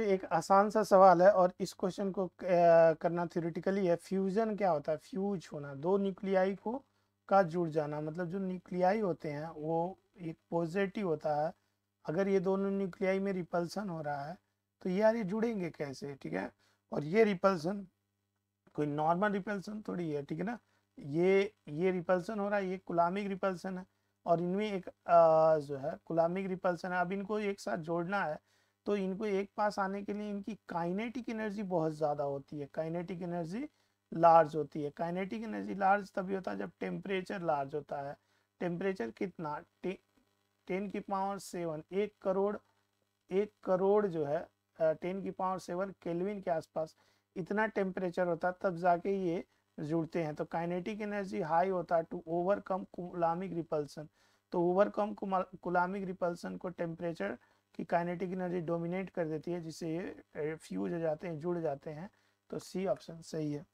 एक आसान सा सवाल है और इस क्वेश्चन को करना थ्योरेटिकली है फ्यूजन क्या होता है फ्यूज होना दो न्यूक्लियाई को का जुड़ जाना मतलब जो न्यूक्लियाई होते हैं वो एक पॉजिटिव होता है अगर ये दोनों न्यूक्लियाई में रिपल्सन हो रहा है तो यार ये जुड़ेंगे कैसे ठीक है और ये रिपल्सन कोई नॉर्मल रिपल्सन थोड़ी है ठीक है ना ये ये रिपल्सन हो रहा है ये गुलामिक रिपल्सन है और इनमें एक आ, जो है गुलामिक रिपल्सन है अब इनको एक साथ जोड़ना है तो इनको एक पास आने के लिए इनकी काइनेटिक एनर्जी बहुत ज़्यादा होती है काइनेटिक एनर्जी लार्ज होती है काइनेटिक एनर्जी लार्ज तभी होता है जब टेम्परेचर लार्ज होता है टेम्परेचर कितना टेन की पावर सेवन एक करोड़ एक करोड़ जो है टेन की पावर सेवन केल्विन के आसपास इतना टेम्परेचर होता है तब जाके ये जुड़ते हैं तो काइनेटिक एनर्जी हाई होता है टू ओवरकम कुलामिक रिपल्सन तो ओवरकम कुलामिक रिपल्सन को टेम्परेचर कि काइनेटिक एनर्जी डोमिनेट कर देती है जिससे ये फ्यूज हो जाते हैं जुड़ जाते हैं तो सी ऑप्शन सही है